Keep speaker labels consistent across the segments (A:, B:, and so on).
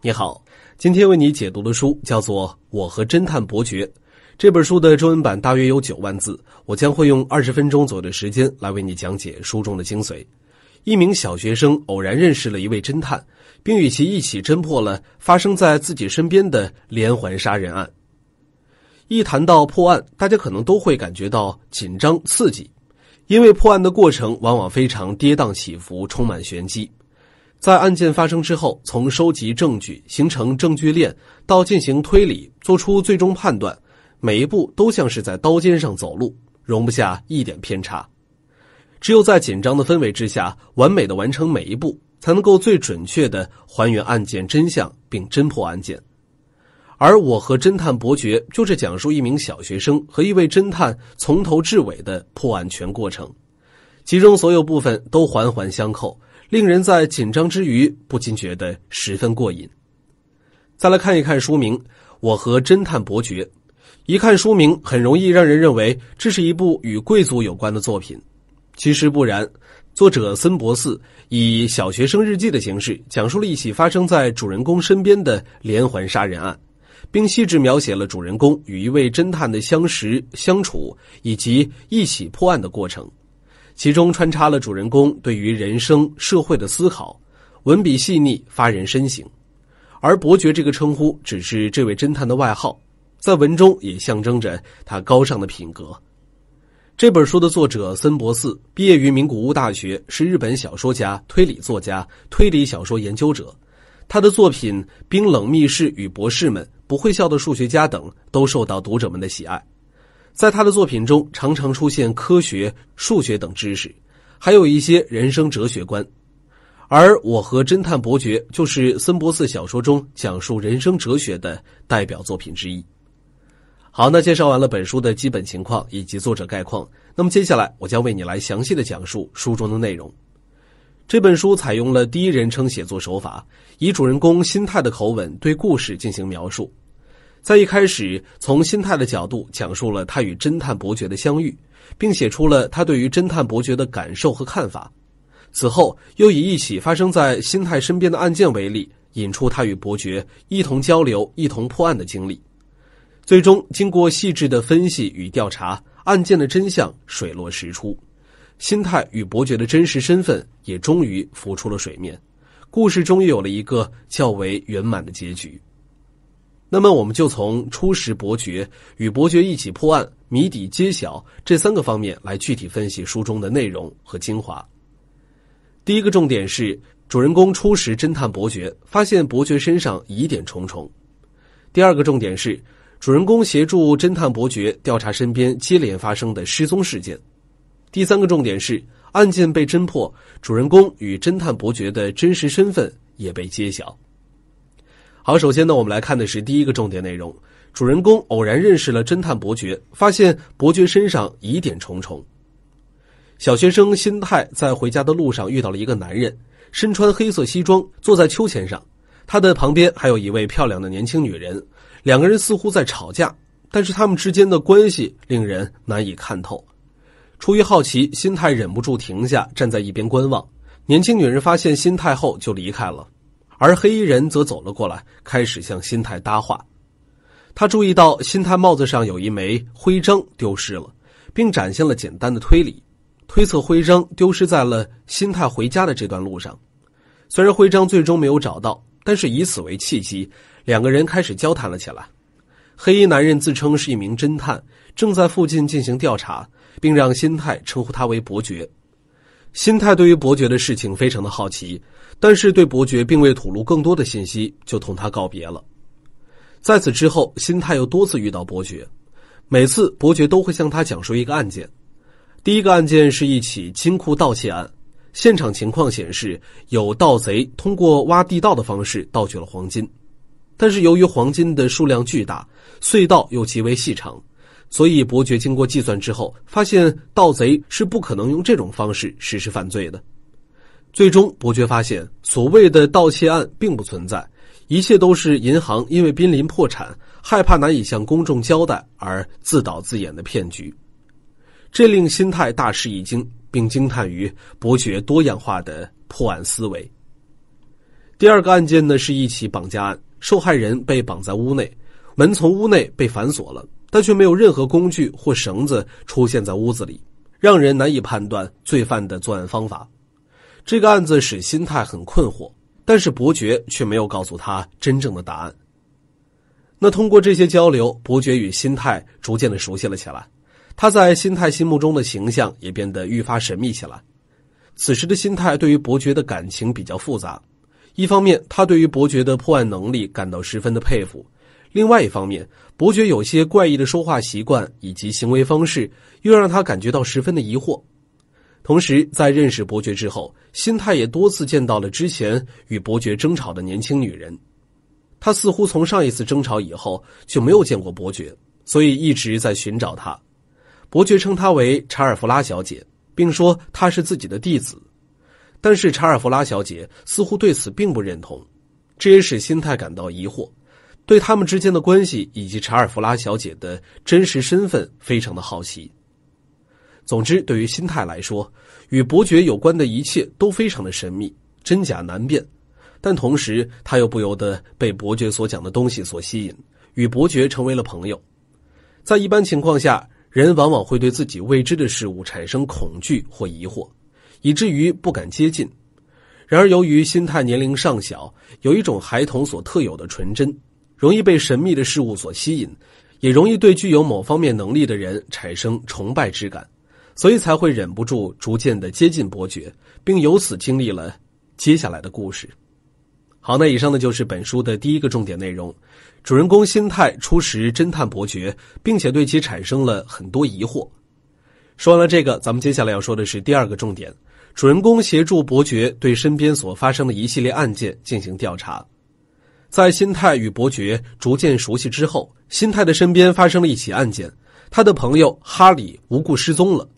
A: 你好，今天为你解读的书叫做《我和侦探伯爵》，这本书的中文版大约有九万字，我将会用二十分钟左右的时间来为你讲解书中的精髓。一名小学生偶然认识了一位侦探，并与其一起侦破了发生在自己身边的连环杀人案。一谈到破案，大家可能都会感觉到紧张刺激，因为破案的过程往往非常跌宕起伏，充满玄机。在案件发生之后，从收集证据、形成证据链到进行推理、做出最终判断，每一步都像是在刀尖上走路，容不下一点偏差。只有在紧张的氛围之下，完美的完成每一步，才能够最准确的还原案件真相并侦破案件。而《我和侦探伯爵》就是讲述一名小学生和一位侦探从头至尾的破案全过程，其中所有部分都环环相扣。令人在紧张之余不禁觉得十分过瘾。再来看一看书名《我和侦探伯爵》，一看书名很容易让人认为这是一部与贵族有关的作品，其实不然。作者森博寺以小学生日记的形式，讲述了一起发生在主人公身边的连环杀人案，并细致描写了主人公与一位侦探的相识、相处以及一起破案的过程。其中穿插了主人公对于人生、社会的思考，文笔细腻，发人深省。而伯爵这个称呼只是这位侦探的外号，在文中也象征着他高尚的品格。这本书的作者森博寺毕业于名古屋大学，是日本小说家、推理作家、推理小说研究者。他的作品《冰冷密室》与《博士们不会笑的数学家》等都受到读者们的喜爱。在他的作品中，常常出现科学、数学等知识，还有一些人生哲学观。而《我和侦探伯爵》就是森博寺小说中讲述人生哲学的代表作品之一。好，那介绍完了本书的基本情况以及作者概况，那么接下来我将为你来详细的讲述书中的内容。这本书采用了第一人称写作手法，以主人公心态的口吻对故事进行描述。在一开始，从心态的角度讲述了他与侦探伯爵的相遇，并写出了他对于侦探伯爵的感受和看法。此后，又以一起发生在心态身边的案件为例，引出他与伯爵一同交流、一同破案的经历。最终，经过细致的分析与调查，案件的真相水落石出，心态与伯爵的真实身份也终于浮出了水面。故事终于有了一个较为圆满的结局。那么，我们就从初识伯爵与伯爵一起破案、谜底揭晓这三个方面来具体分析书中的内容和精华。第一个重点是主人公初识侦探伯爵，发现伯爵身上疑点重重；第二个重点是主人公协助侦探伯爵调查身边接连发生的失踪事件；第三个重点是案件被侦破，主人公与侦探伯爵的真实身份也被揭晓。好，首先呢，我们来看的是第一个重点内容。主人公偶然认识了侦探伯爵，发现伯爵身上疑点重重。小学生心太在回家的路上遇到了一个男人，身穿黑色西装，坐在秋千上。他的旁边还有一位漂亮的年轻女人，两个人似乎在吵架，但是他们之间的关系令人难以看透。出于好奇，心太忍不住停下，站在一边观望。年轻女人发现心太后就离开了。而黑衣人则走了过来，开始向新泰搭话。他注意到新泰帽子上有一枚徽章丢失了，并展现了简单的推理，推测徽章丢失在了新泰回家的这段路上。虽然徽章最终没有找到，但是以此为契机，两个人开始交谈了起来。黑衣男人自称是一名侦探，正在附近进行调查，并让新泰称呼他为伯爵。心太对于伯爵的事情非常的好奇，但是对伯爵并未吐露更多的信息，就同他告别了。在此之后，心太又多次遇到伯爵，每次伯爵都会向他讲述一个案件。第一个案件是一起金库盗窃案，现场情况显示有盗贼通过挖地道的方式盗取了黄金，但是由于黄金的数量巨大，隧道又极为细长。所以，伯爵经过计算之后，发现盗贼是不可能用这种方式实施犯罪的。最终，伯爵发现所谓的盗窃案并不存在，一切都是银行因为濒临破产，害怕难以向公众交代而自导自演的骗局。这令心泰大吃一惊，并惊叹于伯爵多样化的破案思维。第二个案件呢，是一起绑架案，受害人被绑在屋内，门从屋内被反锁了。但却没有任何工具或绳子出现在屋子里，让人难以判断罪犯的作案方法。这个案子使心态很困惑，但是伯爵却没有告诉他真正的答案。那通过这些交流，伯爵与心态逐渐的熟悉了起来，他在心态心目中的形象也变得愈发神秘起来。此时的心态对于伯爵的感情比较复杂，一方面他对于伯爵的破案能力感到十分的佩服。另外一方面，伯爵有些怪异的说话习惯以及行为方式，又让他感觉到十分的疑惑。同时，在认识伯爵之后，心态也多次见到了之前与伯爵争吵的年轻女人。他似乎从上一次争吵以后就没有见过伯爵，所以一直在寻找他。伯爵称他为查尔弗拉小姐，并说他是自己的弟子，但是查尔弗拉小姐似乎对此并不认同，这也使心态感到疑惑。对他们之间的关系以及查尔弗拉小姐的真实身份非常的好奇。总之，对于心态来说，与伯爵有关的一切都非常的神秘，真假难辨。但同时，他又不由得被伯爵所讲的东西所吸引，与伯爵成为了朋友。在一般情况下，人往往会对自己未知的事物产生恐惧或疑惑，以至于不敢接近。然而，由于心态年龄尚小，有一种孩童所特有的纯真。容易被神秘的事物所吸引，也容易对具有某方面能力的人产生崇拜之感，所以才会忍不住逐渐的接近伯爵，并由此经历了接下来的故事。好，那以上呢就是本书的第一个重点内容，主人公心态初识侦探伯爵，并且对其产生了很多疑惑。说完了这个，咱们接下来要说的是第二个重点，主人公协助伯爵对身边所发生的一系列案件进行调查。在辛泰与伯爵逐渐熟悉之后，辛泰的身边发生了一起案件，他的朋友哈里无故失踪了。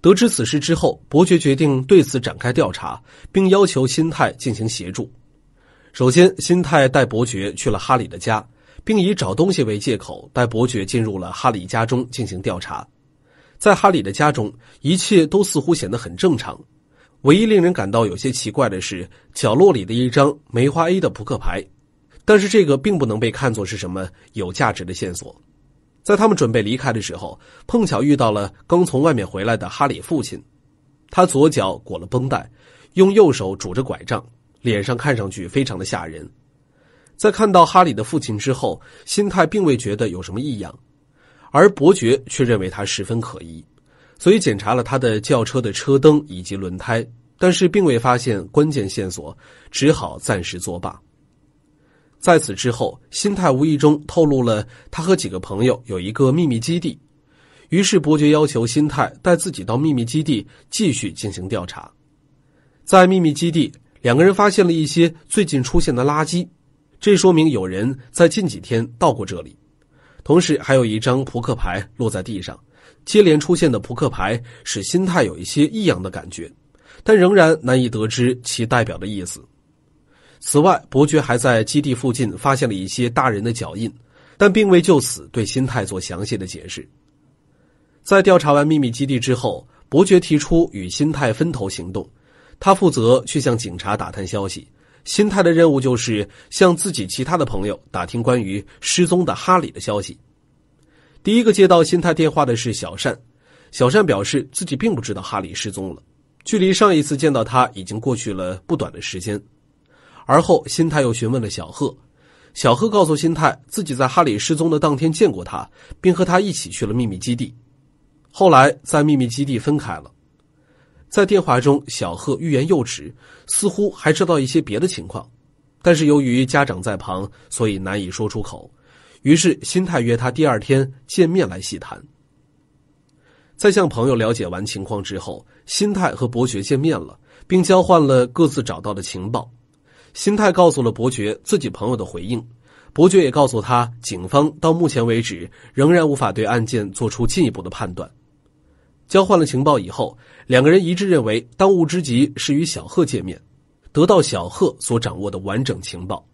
A: 得知此事之后，伯爵决定对此展开调查，并要求辛泰进行协助。首先，辛泰带伯爵去了哈里的家，并以找东西为借口，带伯爵进入了哈里家中进行调查。在哈里的家中，一切都似乎显得很正常，唯一令人感到有些奇怪的是角落里的一张梅花 A 的扑克牌。但是这个并不能被看作是什么有价值的线索。在他们准备离开的时候，碰巧遇到了刚从外面回来的哈里父亲。他左脚裹了绷带，用右手拄着拐杖，脸上看上去非常的吓人。在看到哈里的父亲之后，心态并未觉得有什么异样，而伯爵却认为他十分可疑，所以检查了他的轿车的车灯以及轮胎，但是并未发现关键线索，只好暂时作罢。在此之后，新泰无意中透露了他和几个朋友有一个秘密基地，于是伯爵要求新泰带自己到秘密基地继续进行调查。在秘密基地，两个人发现了一些最近出现的垃圾，这说明有人在近几天到过这里。同时还有一张扑克牌落在地上，接连出现的扑克牌使新泰有一些异样的感觉，但仍然难以得知其代表的意思。此外，伯爵还在基地附近发现了一些大人的脚印，但并未就此对新泰做详细的解释。在调查完秘密基地之后，伯爵提出与新泰分头行动，他负责去向警察打探消息，新泰的任务就是向自己其他的朋友打听关于失踪的哈里的消息。第一个接到新泰电话的是小善，小善表示自己并不知道哈里失踪了，距离上一次见到他已经过去了不短的时间。而后，心太又询问了小贺，小贺告诉心太自己在哈里失踪的当天见过他，并和他一起去了秘密基地，后来在秘密基地分开了。在电话中，小贺欲言又止，似乎还知道一些别的情况，但是由于家长在旁，所以难以说出口。于是，心太约他第二天见面来细谈。在向朋友了解完情况之后，心太和伯爵见面了，并交换了各自找到的情报。心太告诉了伯爵自己朋友的回应，伯爵也告诉他，警方到目前为止仍然无法对案件做出进一步的判断。交换了情报以后，两个人一致认为当务之急是与小贺见面，得到小贺所掌握的完整情报。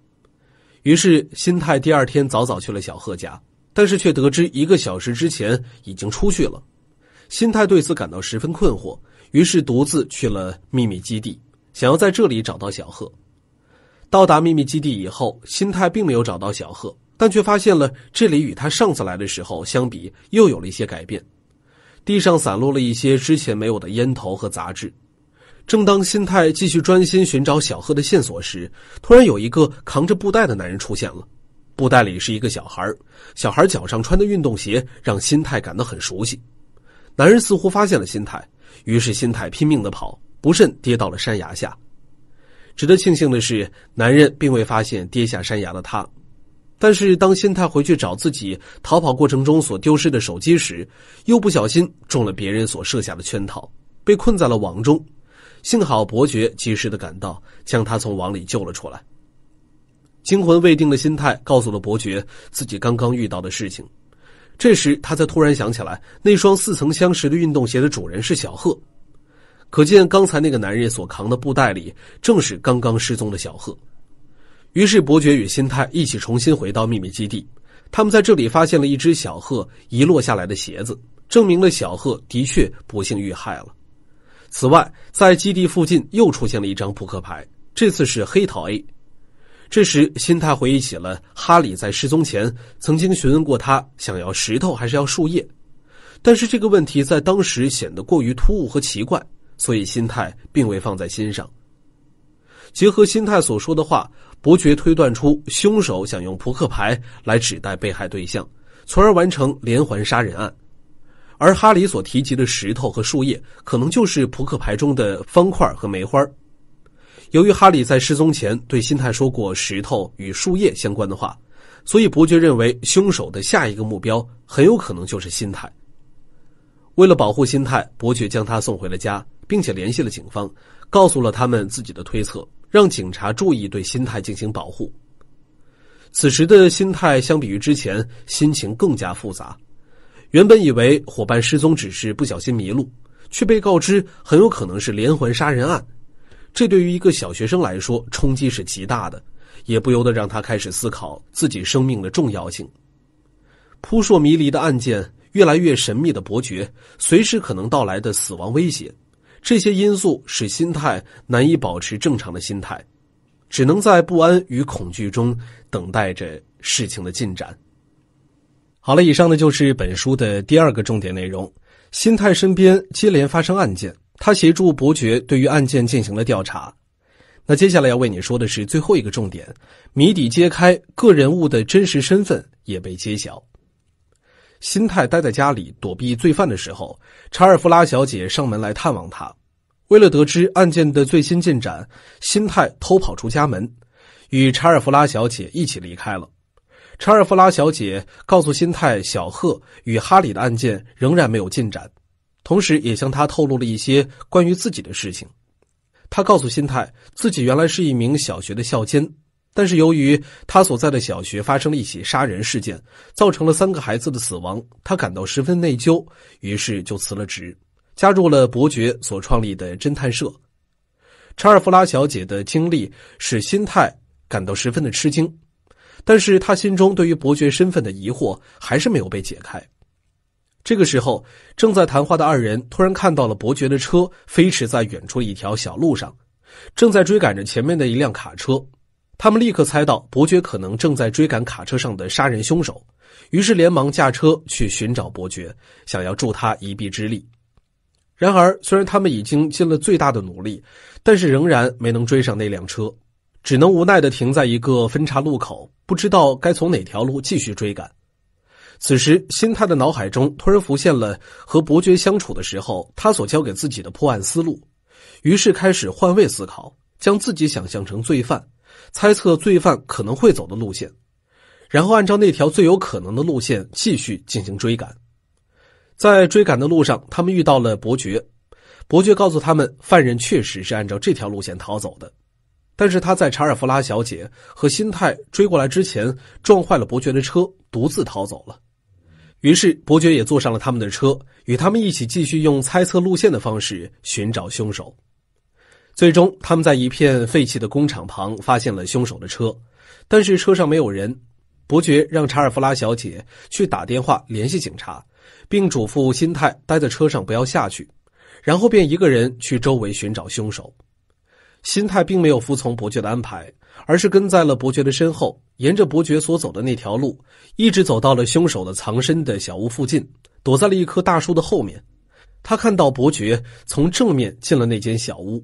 A: 于是，心态第二天早早去了小贺家，但是却得知一个小时之前已经出去了。心态对此感到十分困惑，于是独自去了秘密基地，想要在这里找到小贺。到达秘密基地以后，心太并没有找到小贺，但却发现了这里与他上次来的时候相比又有了一些改变。地上散落了一些之前没有的烟头和杂质。正当心态继续专心寻找小贺的线索时，突然有一个扛着布袋的男人出现了，布袋里是一个小孩，小孩脚上穿的运动鞋让心态感到很熟悉。男人似乎发现了心态，于是心态拼命的跑，不慎跌到了山崖下。值得庆幸的是，男人并未发现跌下山崖的他。但是，当心态回去找自己逃跑过程中所丢失的手机时，又不小心中了别人所设下的圈套，被困在了网中。幸好伯爵及时的赶到，将他从网里救了出来。惊魂未定的心态告诉了伯爵自己刚刚遇到的事情，这时他才突然想起来，那双似曾相识的运动鞋的主人是小贺。可见，刚才那个男人所扛的布袋里正是刚刚失踪的小贺。于是，伯爵与辛泰一起重新回到秘密基地。他们在这里发现了一只小贺遗落下来的鞋子，证明了小贺的确不幸遇害了。此外，在基地附近又出现了一张扑克牌，这次是黑桃 A。这时，辛泰回忆起了哈里在失踪前曾经询问过他，想要石头还是要树叶，但是这个问题在当时显得过于突兀和奇怪。所以，心态并未放在心上。结合心态所说的话，伯爵推断出凶手想用扑克牌来指代被害对象，从而完成连环杀人案。而哈里所提及的石头和树叶，可能就是扑克牌中的方块和梅花。由于哈里在失踪前对心态说过石头与树叶相关的话，所以伯爵认为凶手的下一个目标很有可能就是心态。为了保护心态，伯爵将他送回了家。并且联系了警方，告诉了他们自己的推测，让警察注意对心态进行保护。此时的心态相比于之前心情更加复杂，原本以为伙伴失踪只是不小心迷路，却被告知很有可能是连环杀人案，这对于一个小学生来说冲击是极大的，也不由得让他开始思考自己生命的重要性。扑朔迷离的案件，越来越神秘的伯爵，随时可能到来的死亡威胁。这些因素使心态难以保持正常的心态，只能在不安与恐惧中等待着事情的进展。好了，以上呢就是本书的第二个重点内容。心态身边接连发生案件，他协助伯爵对于案件进行了调查。那接下来要为你说的是最后一个重点，谜底揭开，各人物的真实身份也被揭晓。心太待在家里躲避罪犯的时候，查尔弗拉小姐上门来探望他。为了得知案件的最新进展，心太偷跑出家门，与查尔弗拉小姐一起离开了。查尔弗拉小姐告诉心太，小赫与哈里的案件仍然没有进展，同时也向他透露了一些关于自己的事情。他告诉心态，自己原来是一名小学的校监。但是由于他所在的小学发生了一起杀人事件，造成了三个孩子的死亡，他感到十分内疚，于是就辞了职，加入了伯爵所创立的侦探社。查尔弗拉小姐的经历使心态感到十分的吃惊，但是他心中对于伯爵身份的疑惑还是没有被解开。这个时候，正在谈话的二人突然看到了伯爵的车飞驰在远处一条小路上，正在追赶着前面的一辆卡车。他们立刻猜到伯爵可能正在追赶卡车上的杀人凶手，于是连忙驾车去寻找伯爵，想要助他一臂之力。然而，虽然他们已经尽了最大的努力，但是仍然没能追上那辆车，只能无奈地停在一个分岔路口，不知道该从哪条路继续追赶。此时，新泰的脑海中突然浮现了和伯爵相处的时候，他所教给自己的破案思路，于是开始换位思考，将自己想象成罪犯。猜测罪犯可能会走的路线，然后按照那条最有可能的路线继续进行追赶。在追赶的路上，他们遇到了伯爵。伯爵告诉他们，犯人确实是按照这条路线逃走的，但是他在查尔弗拉小姐和新泰追过来之前撞坏了伯爵的车，独自逃走了。于是伯爵也坐上了他们的车，与他们一起继续用猜测路线的方式寻找凶手。最终，他们在一片废弃的工厂旁发现了凶手的车，但是车上没有人。伯爵让查尔弗拉小姐去打电话联系警察，并嘱咐辛泰待在车上不要下去，然后便一个人去周围寻找凶手。辛泰并没有服从伯爵的安排，而是跟在了伯爵的身后，沿着伯爵所走的那条路，一直走到了凶手的藏身的小屋附近，躲在了一棵大树的后面。他看到伯爵从正面进了那间小屋。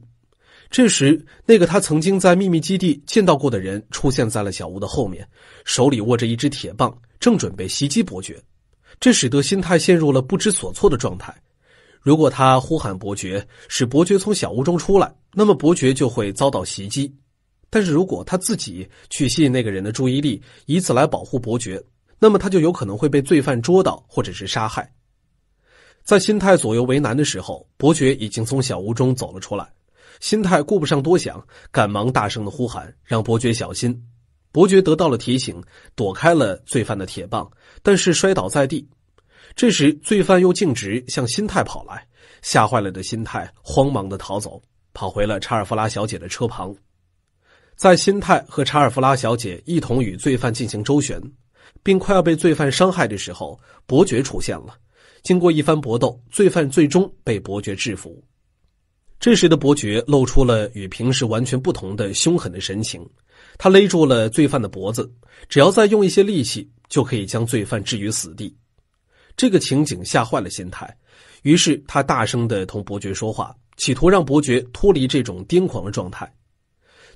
A: 这时，那个他曾经在秘密基地见到过的人出现在了小屋的后面，手里握着一只铁棒，正准备袭击伯爵。这使得心泰陷入了不知所措的状态。如果他呼喊伯爵，使伯爵从小屋中出来，那么伯爵就会遭到袭击；但是如果他自己去吸引那个人的注意力，以此来保护伯爵，那么他就有可能会被罪犯捉到或者是杀害。在心态左右为难的时候，伯爵已经从小屋中走了出来。心态顾不上多想，赶忙大声的呼喊，让伯爵小心。伯爵得到了提醒，躲开了罪犯的铁棒，但是摔倒在地。这时，罪犯又径直向心态跑来，吓坏了的心态慌忙的逃走，跑回了查尔弗拉小姐的车旁。在心态和查尔弗拉小姐一同与罪犯进行周旋，并快要被罪犯伤害的时候，伯爵出现了。经过一番搏斗，罪犯最终被伯爵制服。这时的伯爵露出了与平时完全不同的凶狠的神情，他勒住了罪犯的脖子，只要再用一些力气，就可以将罪犯置于死地。这个情景吓坏了心态，于是他大声的同伯爵说话，企图让伯爵脱离这种癫狂的状态。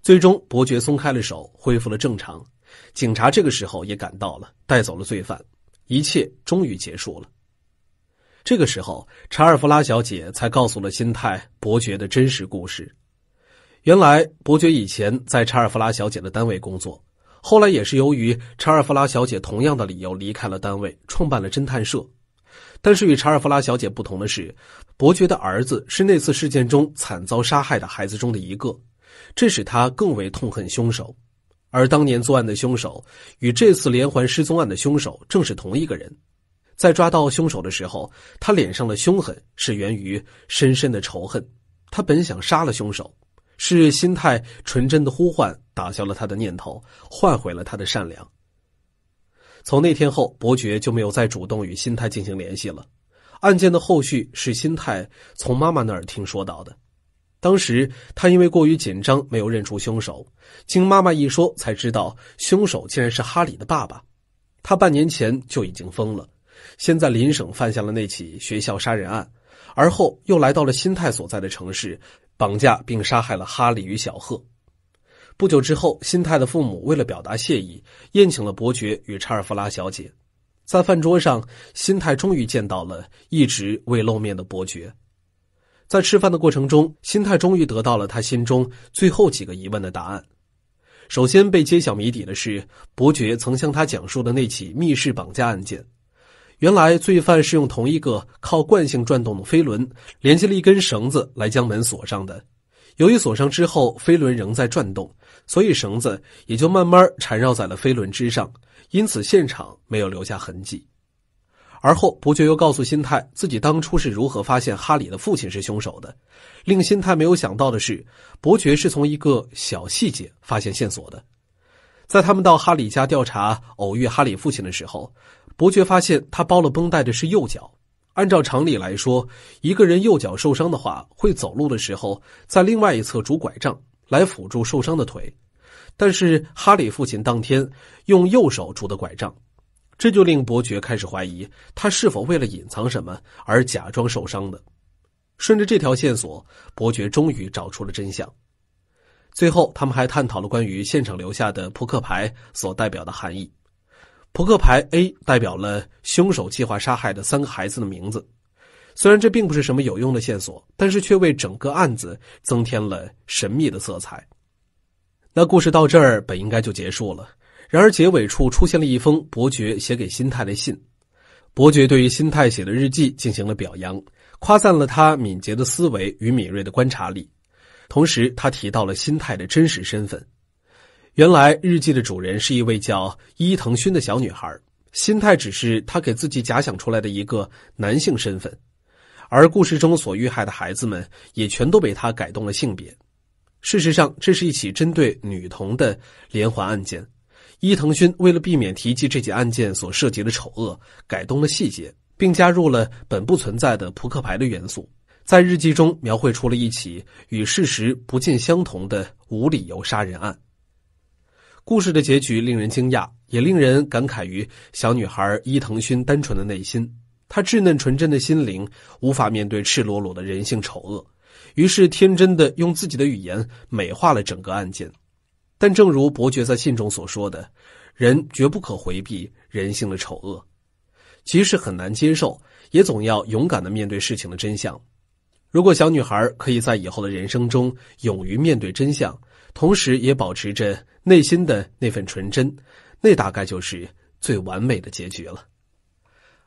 A: 最终，伯爵松开了手，恢复了正常。警察这个时候也赶到了，带走了罪犯，一切终于结束了。这个时候，查尔弗拉小姐才告诉了新泰伯爵的真实故事。原来，伯爵以前在查尔弗拉小姐的单位工作，后来也是由于查尔弗拉小姐同样的理由离开了单位，创办了侦探社。但是与查尔弗拉小姐不同的是，伯爵的儿子是那次事件中惨遭杀害的孩子中的一个，这使他更为痛恨凶手。而当年作案的凶手与这次连环失踪案的凶手正是同一个人。在抓到凶手的时候，他脸上的凶狠是源于深深的仇恨。他本想杀了凶手，是心态纯真的呼唤打消了他的念头，换回了他的善良。从那天后，伯爵就没有再主动与心态进行联系了。案件的后续是心态从妈妈那儿听说到的。当时他因为过于紧张没有认出凶手，经妈妈一说才知道凶手竟然是哈里的爸爸。他半年前就已经疯了。先在邻省犯下了那起学校杀人案，而后又来到了新泰所在的城市，绑架并杀害了哈里与小赫。不久之后，新泰的父母为了表达谢意，宴请了伯爵与查尔弗拉小姐。在饭桌上，新泰终于见到了一直未露面的伯爵。在吃饭的过程中，新泰终于得到了他心中最后几个疑问的答案。首先被揭晓谜底的是伯爵曾向他讲述的那起密室绑架案件。原来，罪犯是用同一个靠惯性转动的飞轮，连接了一根绳子来将门锁上的。由于锁上之后飞轮仍在转动，所以绳子也就慢慢缠绕在了飞轮之上，因此现场没有留下痕迹。而后，伯爵又告诉新泰自己当初是如何发现哈里的父亲是凶手的。令新泰没有想到的是，伯爵是从一个小细节发现线索的。在他们到哈里家调查、偶遇哈里父亲的时候。伯爵发现他包了绷带的是右脚，按照常理来说，一个人右脚受伤的话，会走路的时候在另外一侧拄拐杖来辅助受伤的腿。但是哈里父亲当天用右手拄的拐杖，这就令伯爵开始怀疑他是否为了隐藏什么而假装受伤的。顺着这条线索，伯爵终于找出了真相。最后，他们还探讨了关于现场留下的扑克牌所代表的含义。扑克牌 A 代表了凶手计划杀害的三个孩子的名字，虽然这并不是什么有用的线索，但是却为整个案子增添了神秘的色彩。那故事到这儿本应该就结束了，然而结尾处出现了一封伯爵写给新泰的信。伯爵对于新泰写的日记进行了表扬，夸赞了他敏捷的思维与敏锐的观察力，同时他提到了新泰的真实身份。原来日记的主人是一位叫伊藤薰的小女孩，心态只是她给自己假想出来的一个男性身份，而故事中所遇害的孩子们也全都被她改动了性别。事实上，这是一起针对女童的连环案件。伊藤薰为了避免提及这起案件所涉及的丑恶，改动了细节，并加入了本不存在的扑克牌的元素，在日记中描绘出了一起与事实不尽相同的无理由杀人案。故事的结局令人惊讶，也令人感慨于小女孩伊藤薰单纯的内心。她稚嫩纯真的心灵无法面对赤裸裸的人性丑恶，于是天真的用自己的语言美化了整个案件。但正如伯爵在信中所说的，人绝不可回避人性的丑恶，即使很难接受，也总要勇敢的面对事情的真相。如果小女孩可以在以后的人生中勇于面对真相。同时也保持着内心的那份纯真，那大概就是最完美的结局了。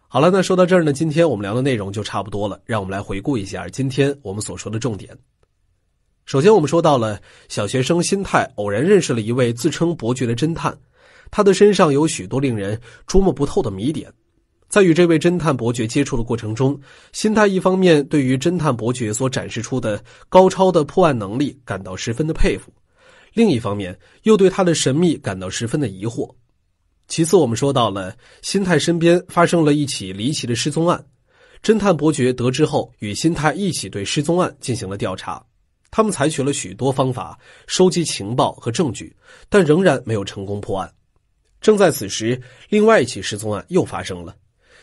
A: 好了，那说到这儿呢，今天我们聊的内容就差不多了。让我们来回顾一下今天我们所说的重点。首先，我们说到了小学生心态偶然认识了一位自称伯爵的侦探，他的身上有许多令人捉摸不透的谜点。在与这位侦探伯爵接触的过程中，心态一方面对于侦探伯爵所展示出的高超的破案能力感到十分的佩服。另一方面，又对他的神秘感到十分的疑惑。其次，我们说到了新泰身边发生了一起离奇的失踪案，侦探伯爵得知后，与新泰一起对失踪案进行了调查。他们采取了许多方法收集情报和证据，但仍然没有成功破案。正在此时，另外一起失踪案又发生了，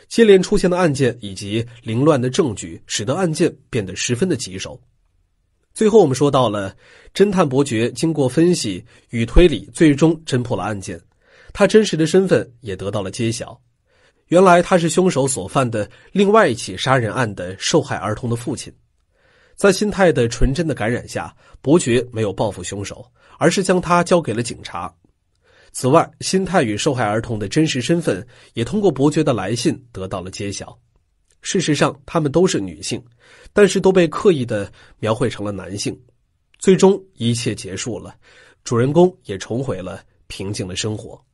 A: 接连出现的案件以及凌乱的证据，使得案件变得十分的棘手。最后，我们说到了侦探伯爵经过分析与推理，最终侦破了案件，他真实的身份也得到了揭晓。原来他是凶手所犯的另外一起杀人案的受害儿童的父亲。在心态的纯真的感染下，伯爵没有报复凶手，而是将他交给了警察。此外，心态与受害儿童的真实身份也通过伯爵的来信得到了揭晓。事实上，她们都是女性，但是都被刻意的描绘成了男性。最终，一切结束了，主人公也重回了平静的生活。